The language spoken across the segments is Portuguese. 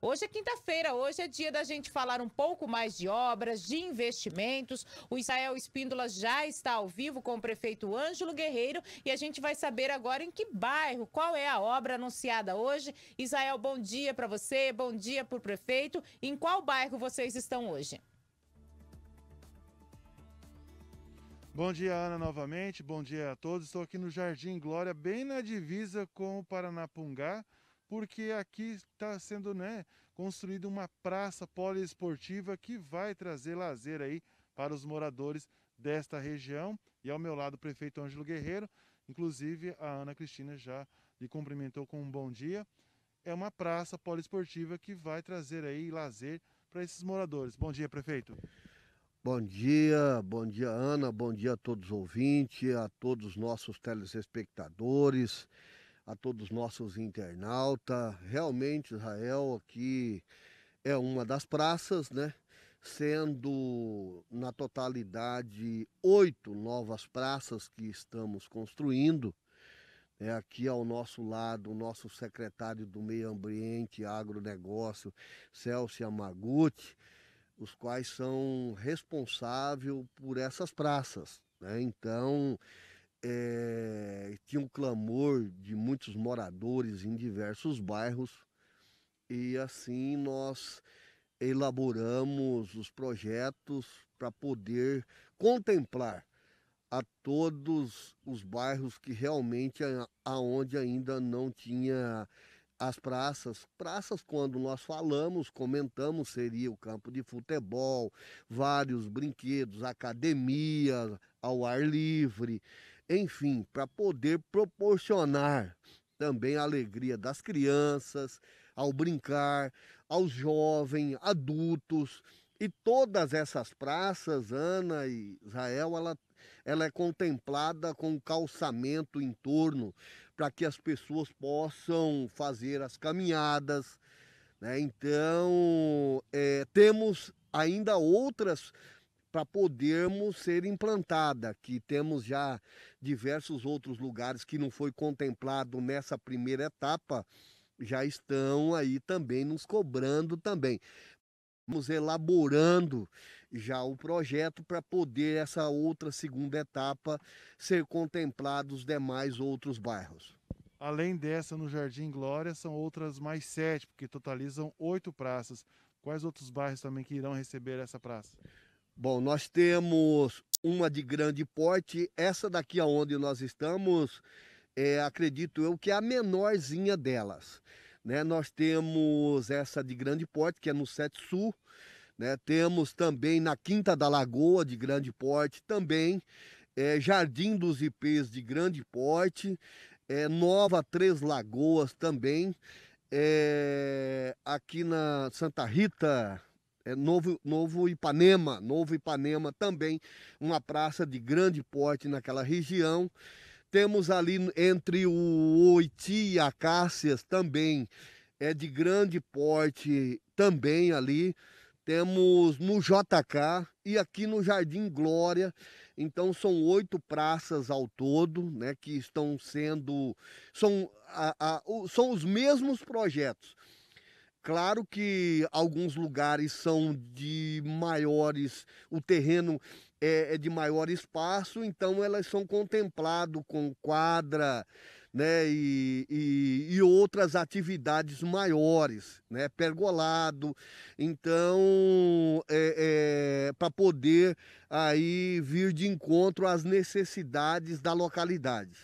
Hoje é quinta-feira, hoje é dia da gente falar um pouco mais de obras, de investimentos. O Israel Espíndola já está ao vivo com o prefeito Ângelo Guerreiro e a gente vai saber agora em que bairro, qual é a obra anunciada hoje. Israel, bom dia para você, bom dia para o prefeito. Em qual bairro vocês estão hoje? Bom dia, Ana, novamente. Bom dia a todos. Estou aqui no Jardim Glória, bem na divisa com o Paranapungá porque aqui está sendo né, construída uma praça poliesportiva que vai trazer lazer aí para os moradores desta região. E ao meu lado o prefeito Ângelo Guerreiro, inclusive a Ana Cristina já lhe cumprimentou com um bom dia. É uma praça poliesportiva que vai trazer aí lazer para esses moradores. Bom dia, prefeito. Bom dia, bom dia Ana, bom dia a todos os ouvintes, a todos os nossos telespectadores a todos os nossos internautas. Realmente, Israel aqui é uma das praças, né? Sendo na totalidade oito novas praças que estamos construindo. É, aqui ao nosso lado, o nosso secretário do Meio Ambiente e Agronegócio, Celso Amaguti os quais são responsáveis por essas praças. Né? Então, é, tinha um clamor de muitos moradores em diversos bairros e assim nós elaboramos os projetos para poder contemplar a todos os bairros que realmente aonde ainda não tinha as praças. Praças, quando nós falamos, comentamos, seria o campo de futebol, vários brinquedos, academia ao ar livre, enfim, para poder proporcionar também a alegria das crianças, ao brincar, aos jovens, adultos. E todas essas praças, Ana e Israel, ela, ela é contemplada com calçamento em torno, para que as pessoas possam fazer as caminhadas. Né? Então, é, temos ainda outras para podermos ser implantada, que temos já diversos outros lugares que não foi contemplado nessa primeira etapa, já estão aí também nos cobrando também. Estamos elaborando já o projeto para poder essa outra segunda etapa ser contemplados demais outros bairros. Além dessa, no Jardim Glória, são outras mais sete, porque totalizam oito praças. Quais outros bairros também que irão receber essa praça? Bom, nós temos uma de grande porte. Essa daqui aonde nós estamos, é, acredito eu que é a menorzinha delas. Né? Nós temos essa de grande porte, que é no Sete Sul. Né? Temos também na Quinta da Lagoa, de grande porte, também. É, Jardim dos Ipês, de grande porte. É, Nova Três Lagoas, também. É, aqui na Santa Rita, é, Novo, Novo Ipanema, Novo Ipanema também uma praça de grande porte naquela região. Temos ali entre o Oiti e a Cássias também é de grande porte também ali. Temos no JK e aqui no Jardim Glória. Então são oito praças ao todo, né? Que estão sendo. São, a, a, o, são os mesmos projetos Claro que alguns lugares são de maiores, o terreno é, é de maior espaço, então elas são contempladas com quadra né, e, e, e outras atividades maiores, né, pergolado, então é, é, para poder aí vir de encontro às necessidades da localidade.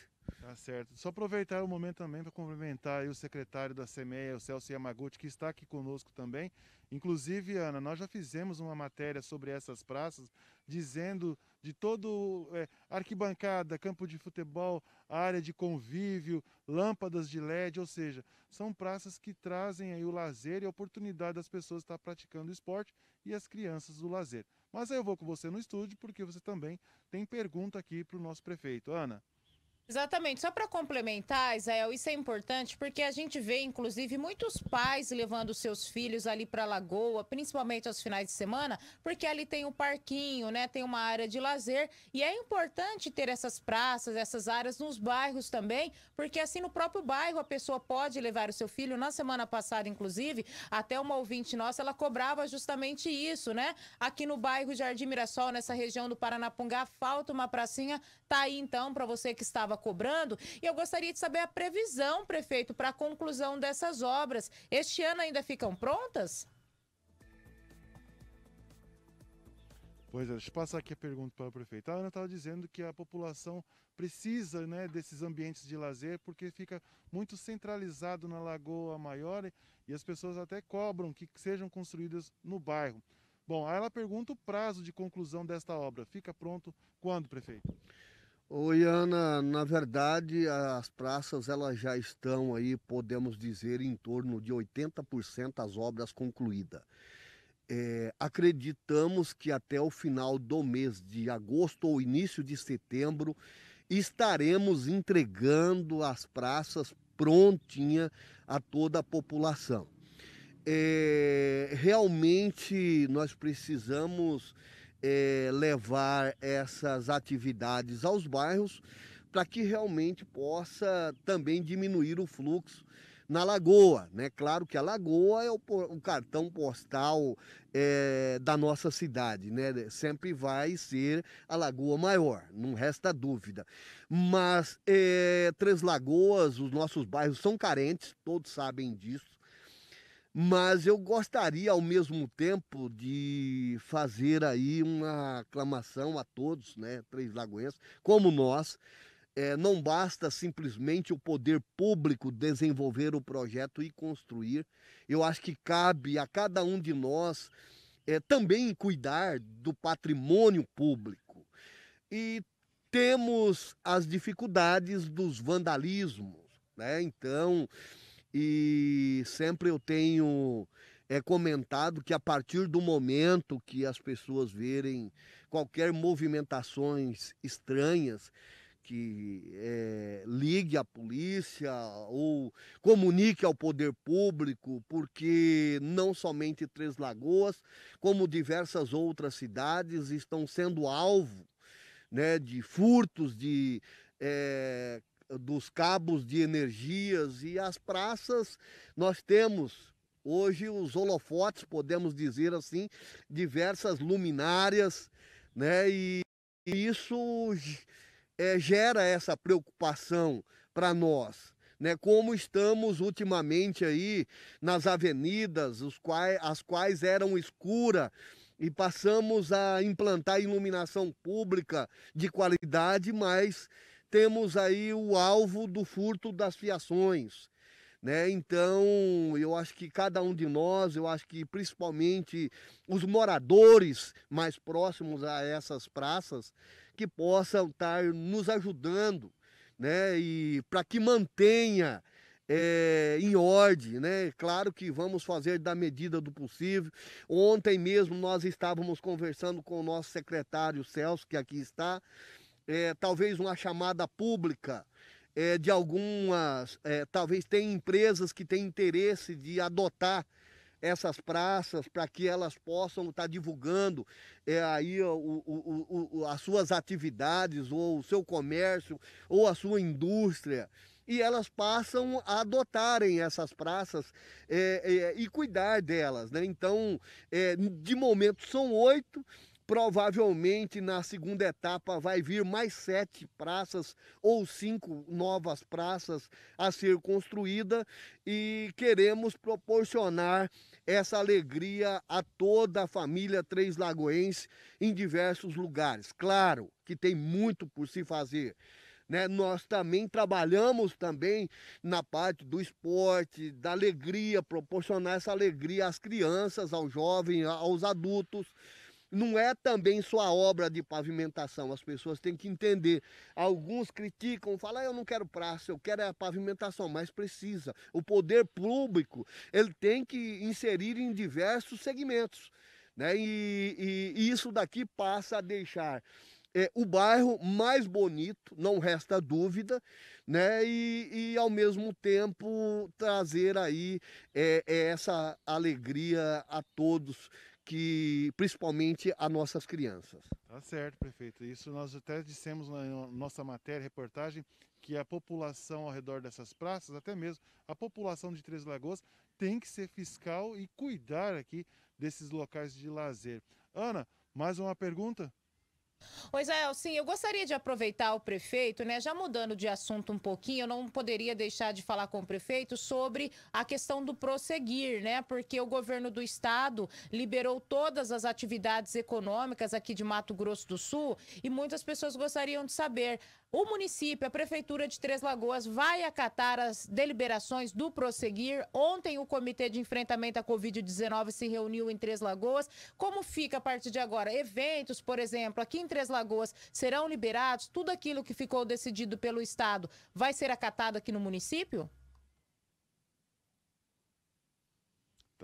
Tá certo. Só aproveitar o momento também para cumprimentar o secretário da CEMEA, o Celso Yamaguchi, que está aqui conosco também. Inclusive, Ana, nós já fizemos uma matéria sobre essas praças, dizendo de todo é, arquibancada, campo de futebol, área de convívio, lâmpadas de LED, ou seja, são praças que trazem aí o lazer e a oportunidade das pessoas estar praticando esporte e as crianças o lazer. Mas aí eu vou com você no estúdio porque você também tem pergunta aqui para o nosso prefeito. Ana. Exatamente. Só para complementar, Israel, isso é importante porque a gente vê, inclusive, muitos pais levando seus filhos ali para a lagoa, principalmente aos finais de semana, porque ali tem um parquinho, né? Tem uma área de lazer. E é importante ter essas praças, essas áreas nos bairros também, porque assim no próprio bairro a pessoa pode levar o seu filho. Na semana passada, inclusive, até uma ouvinte nossa, ela cobrava justamente isso, né? Aqui no bairro Jardim Mirassol, nessa região do Paranapungá, falta uma pracinha. Tá aí então para você que estava estava cobrando. E eu gostaria de saber a previsão, prefeito, para a conclusão dessas obras. Este ano ainda ficam prontas? Pois é, deixa eu passar aqui a pergunta para o prefeito. A Ana estava dizendo que a população precisa né, desses ambientes de lazer porque fica muito centralizado na Lagoa Maior e as pessoas até cobram que sejam construídas no bairro. Bom, aí ela pergunta o prazo de conclusão desta obra. Fica pronto quando, prefeito? Oi, Ana. Na verdade, as praças elas já estão aí, podemos dizer, em torno de 80% das obras concluídas. É, acreditamos que até o final do mês de agosto ou início de setembro estaremos entregando as praças prontinha a toda a população. É, realmente nós precisamos é, levar essas atividades aos bairros para que realmente possa também diminuir o fluxo na Lagoa, né? Claro que a Lagoa é o, o cartão postal é, da nossa cidade, né? Sempre vai ser a Lagoa Maior, não resta dúvida. Mas é, Três Lagoas, os nossos bairros são carentes, todos sabem disso mas eu gostaria ao mesmo tempo de fazer aí uma aclamação a todos, né, Três Lagoenses, como nós. É, não basta simplesmente o poder público desenvolver o projeto e construir. Eu acho que cabe a cada um de nós é, também cuidar do patrimônio público. E temos as dificuldades dos vandalismos, né? Então, e sempre eu tenho é comentado que a partir do momento que as pessoas verem qualquer movimentações estranhas que é, ligue à polícia ou comunique ao poder público, porque não somente Três Lagoas, como diversas outras cidades estão sendo alvo né, de furtos, de é, dos cabos de energias e as praças, nós temos hoje os holofotes, podemos dizer assim, diversas luminárias, né? E isso é, gera essa preocupação para nós. Né, como estamos ultimamente aí nas avenidas, os quais, as quais eram escuras, e passamos a implantar iluminação pública de qualidade, mas temos aí o alvo do furto das fiações. Né? Então, eu acho que cada um de nós, eu acho que principalmente os moradores mais próximos a essas praças, que possam estar nos ajudando, né? E para que mantenha é, em ordem, né? Claro que vamos fazer da medida do possível. Ontem mesmo nós estávamos conversando com o nosso secretário Celso, que aqui está, é, talvez uma chamada pública é, de algumas, é, talvez tem empresas que têm interesse de adotar essas praças para que elas possam estar tá divulgando é, aí o, o, o, as suas atividades ou o seu comércio ou a sua indústria e elas passam a adotarem essas praças é, é, e cuidar delas. Né? Então, é, de momento são oito, Provavelmente na segunda etapa vai vir mais sete praças ou cinco novas praças a ser construída e queremos proporcionar essa alegria a toda a família Três Lagoense em diversos lugares. Claro que tem muito por se fazer. Né? Nós também trabalhamos também na parte do esporte, da alegria, proporcionar essa alegria às crianças, aos jovens, aos adultos não é também sua obra de pavimentação. As pessoas têm que entender. Alguns criticam, falam, ah, eu não quero praça, eu quero é a pavimentação, mas precisa. O poder público ele tem que inserir em diversos segmentos. Né? E, e, e isso daqui passa a deixar é, o bairro mais bonito, não resta dúvida, né? E, e ao mesmo tempo trazer aí é, é essa alegria a todos que principalmente a nossas crianças. Tá certo, prefeito. Isso nós até dissemos na nossa matéria, reportagem, que a população ao redor dessas praças, até mesmo a população de Três Lagoas, tem que ser fiscal e cuidar aqui desses locais de lazer. Ana, mais uma pergunta? Ô Israel, sim, eu gostaria de aproveitar o prefeito, né? Já mudando de assunto um pouquinho, eu não poderia deixar de falar com o prefeito sobre a questão do prosseguir, né? Porque o governo do estado liberou todas as atividades econômicas aqui de Mato Grosso do Sul e muitas pessoas gostariam de saber o município, a Prefeitura de Três Lagoas, vai acatar as deliberações do prosseguir. Ontem, o Comitê de Enfrentamento à Covid-19 se reuniu em Três Lagoas. Como fica a partir de agora? Eventos, por exemplo, aqui em Três Lagoas serão liberados? Tudo aquilo que ficou decidido pelo Estado vai ser acatado aqui no município?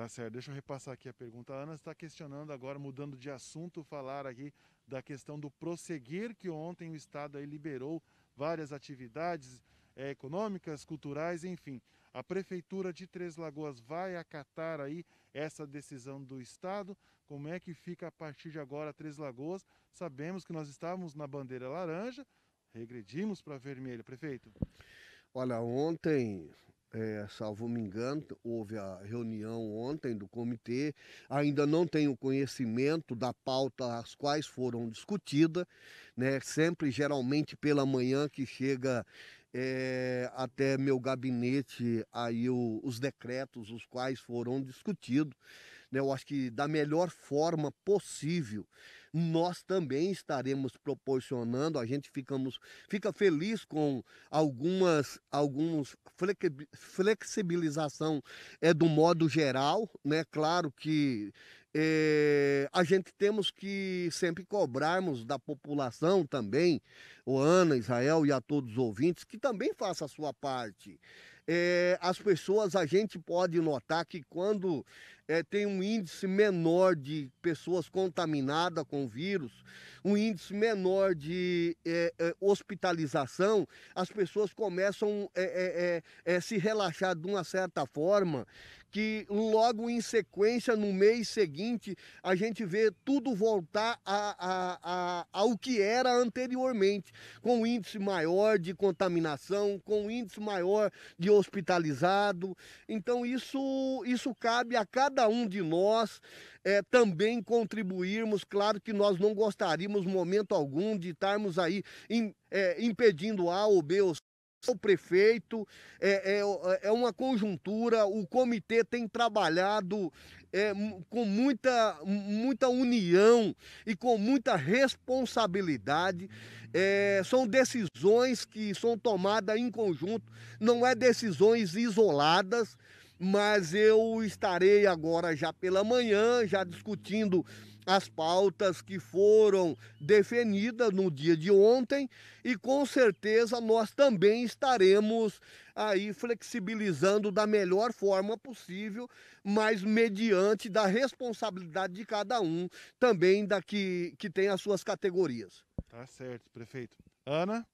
Tá certo, deixa eu repassar aqui a pergunta. A Ana está questionando agora, mudando de assunto, falar aqui da questão do prosseguir, que ontem o Estado aí liberou várias atividades é, econômicas, culturais, enfim. A Prefeitura de Três Lagoas vai acatar aí essa decisão do Estado. Como é que fica a partir de agora Três Lagoas? Sabemos que nós estávamos na bandeira laranja, regredimos para vermelha, prefeito. Olha, ontem é, salvo me engano, houve a reunião ontem do comitê. Ainda não tenho conhecimento da pauta as quais foram discutidas, né? Sempre, geralmente pela manhã que chega é, até meu gabinete aí o, os decretos os quais foram discutidos. Né? Eu acho que da melhor forma possível nós também estaremos proporcionando, a gente ficamos, fica feliz com algumas, alguns flexibilização é do modo geral, né? Claro que é, a gente temos que sempre cobrarmos da população também, o Ana, Israel e a todos os ouvintes, que também faça a sua parte. É, as pessoas, a gente pode notar que quando é, tem um índice menor de pessoas contaminadas com vírus, um índice menor de é, é, hospitalização, as pessoas começam a é, é, é, se relaxar de uma certa forma, que logo em sequência, no mês seguinte, a gente vê tudo voltar a, a, a, ao que era anteriormente, com um índice maior de contaminação, com um índice maior de hospitalizado. Então, isso, isso cabe a cada cada um de nós é, também contribuirmos. Claro que nós não gostaríamos, momento algum, de estarmos aí em, é, impedindo A ou B ou o prefeito, é, é, é, uma conjuntura, o comitê tem trabalhado é, com muita, muita união e com muita responsabilidade. É, são decisões que são tomadas em conjunto, não é decisões isoladas mas eu estarei agora já pela manhã, já discutindo as pautas que foram definidas no dia de ontem e com certeza nós também estaremos aí flexibilizando da melhor forma possível, mas mediante da responsabilidade de cada um também da que, que tem as suas categorias. Tá certo, prefeito. Ana?